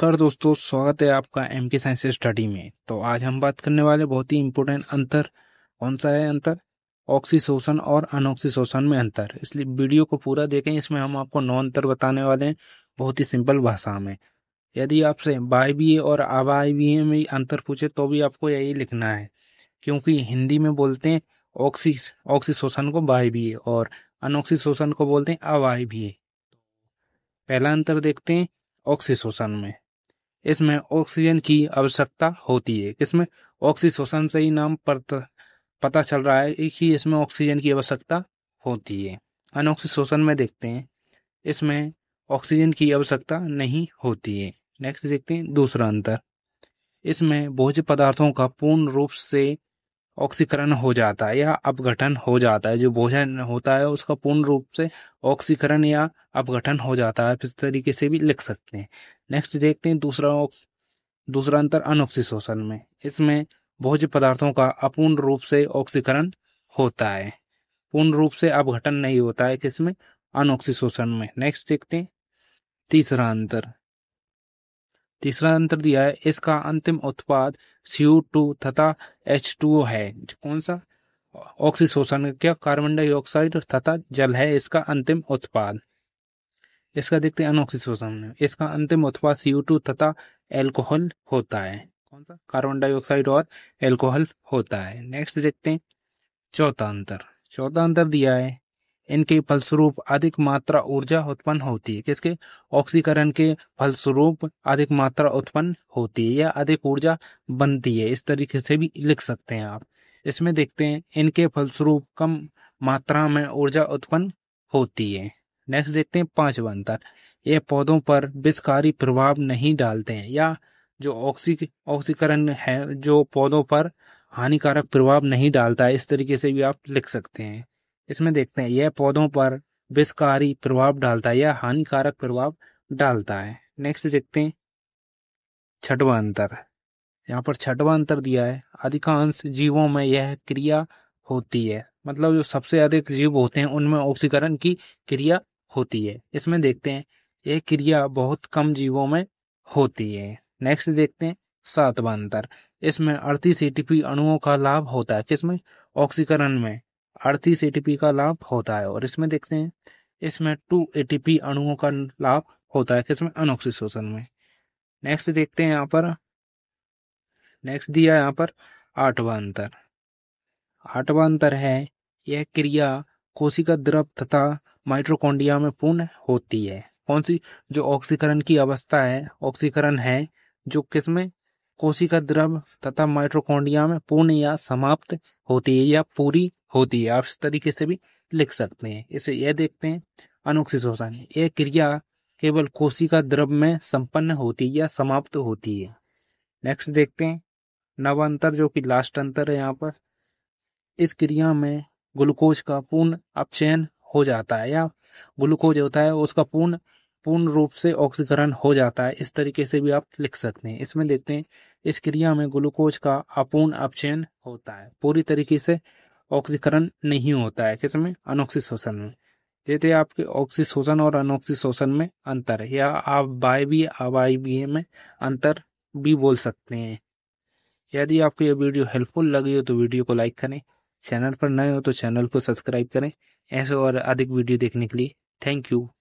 नमस्कार दोस्तों स्वागत है आपका एम के साइंस स्टडी में तो आज हम बात करने वाले बहुत ही इम्पोर्टेंट अंतर कौन सा है अंतर ऑक्सी शोषण और अनऑक्सीशोषण में अंतर इसलिए वीडियो को पूरा देखें इसमें हम आपको नौ अंतर बताने वाले हैं बहुत ही सिंपल भाषा में यदि आपसे बाई बी ए और आबाई बी ए में अंतर पूछे तो भी आपको यही लिखना है क्योंकि हिंदी में बोलते हैं ऑक्सी ऑक्सी शोषण को बाई बी ए और अनऑक्सीशोषण शोषण को बोलते हैं आबाई बी ए पहला अंतर देखते हैं ऑक्सी शोषण में इसमें ऑक्सीजन की आवश्यकता होती है इसमें ऑक्सीशोषण से ही नाम पता चल रहा है कि इसमें ऑक्सीजन की आवश्यकता होती है अनऑक्सीशोषण में देखते हैं इसमें ऑक्सीजन की आवश्यकता नहीं होती है नेक्स्ट देखते हैं दूसरा अंतर इसमें भोज्य पदार्थों का पूर्ण रूप से ऑक्सीकरण हो जाता है या अपघटन हो जाता है जो भोजन होता है उसका पूर्ण रूप से ऑक्सीकरण या अपघटन हो जाता है इस तरीके से भी लिख सकते हैं नेक्स्ट देखते हैं दूसरा ऑक्स दूसरा अंतर अनोक्सी शोषण में इसमें भोज्य पदार्थों का अपूर्ण रूप से ऑक्सीकरण होता है पूर्ण रूप से अपघटन नहीं होता है किसमें अनऑक्सी शोषण में नेक्स्ट देखते हैं तीसरा अंतर तीसरा अंतर दिया है इसका अंतिम उत्पाद सीओ टू तथा एच टू है कौन सा ऑक्सी शोषण क्या कार्बन डाइऑक्साइड तथा जल है इसका अंतिम उत्पाद इसका देखते हैं अनऑक्सी शोषण इसका अंतिम उत्पाद सीओ टू तथा एल्कोहल होता है कौन सा कार्बन डाइऑक्साइड और एल्कोहल होता है नेक्स्ट देखते हैं चौथा अंतर चौथा अंतर दिया है इनके फलस्वरूप अधिक मात्रा ऊर्जा उत्पन्न होती है किसके ऑक्सीकरण के फलस्वरूप अधिक मात्रा उत्पन्न होती है या अधिक ऊर्जा बनती है इस तरीके से भी लिख सकते हैं आप इसमें देखते हैं इनके फलस्वरूप कम मात्रा में ऊर्जा उत्पन्न होती है नेक्स्ट देखते हैं पांचवा अंतर ये पौधों पर विषकारी प्रभाव नहीं डालते हैं या जो ऑक्सी ऑक्सीकरण है जो पौधों पर हानिकारक प्रभाव नहीं डालता है इस तरीके से भी आप लिख सकते हैं इसमें देखते हैं यह पौधों पर विषकारी प्रभाव डालता है या हानिकारक प्रभाव डालता है नेक्स्ट देखते हैं छठवा अंतर यहाँ पर छठवा अंतर दिया है अधिकांश जीवों में यह क्रिया होती है मतलब जो सबसे अधिक जीव होते हैं उनमें ऑक्सीकरण की क्रिया होती है इसमें देखते हैं यह क्रिया बहुत कम जीवों में होती है नेक्स्ट देखते हैं सातवा अंतर इसमें अड़तीस एटीपी अणुओं का लाभ होता है किसमें ऑक्सीकरण में अड़तीस एटीपी का लाभ होता है और इसमें देखते हैं इसमें टू एटीपी अणुओं का लाभ होता है किसमें अनोक्सी शोषण में नेक्स्ट देखते हैं यहाँ पर नेक्स्ट दिया यहाँ पर आठवां अंतर आठवां अंतर है यह क्रिया कोशिका द्रव तथा माइट्रोकोंडिया में पूर्ण होती है कौन सी जो ऑक्सीकरण की अवस्था है ऑक्सीकरण है जो किसमें कोशिका द्रव तथा माइट्रोकोंडिया में पूर्ण या समाप्त होती है या पूरी होती है आप इस तरीके से भी लिख सकते हैं इसे यह देखते हैं अनुक्षित शोषण यह क्रिया केवल कोशिका द्रव में संपन्न होती है या समाप्त होती है नेक्स्ट देखते हैं नव अंतर जो कि लास्ट अंतर है यहाँ पर इस क्रिया में ग्लूकोज का पूर्ण अपचयन हो जाता है या ग्लूकोज होता है उसका पूर्ण पूर्ण रूप से ऑक्सीकरण हो जाता है इस तरीके से भी आप लिख सकते हैं इसमें देखते हैं इस क्रिया में ग्लूकोज का अपूर्ण अपचयन होता है पूरी तरीके से ऑक्सीकरण नहीं होता है किसमें अनोक्सी शोषण में जैसे आपके ऑक्सी शोषण और अनोक्सी शोषण में अंतर है या आप बाय भी अबाई भी में अंतर भी बोल सकते हैं यदि आपको यह वीडियो हेल्पफुल लगी हो तो वीडियो को लाइक करें चैनल पर नए हो तो चैनल को सब्सक्राइब करें ऐसे और अधिक वीडियो देखने के लिए थैंक यू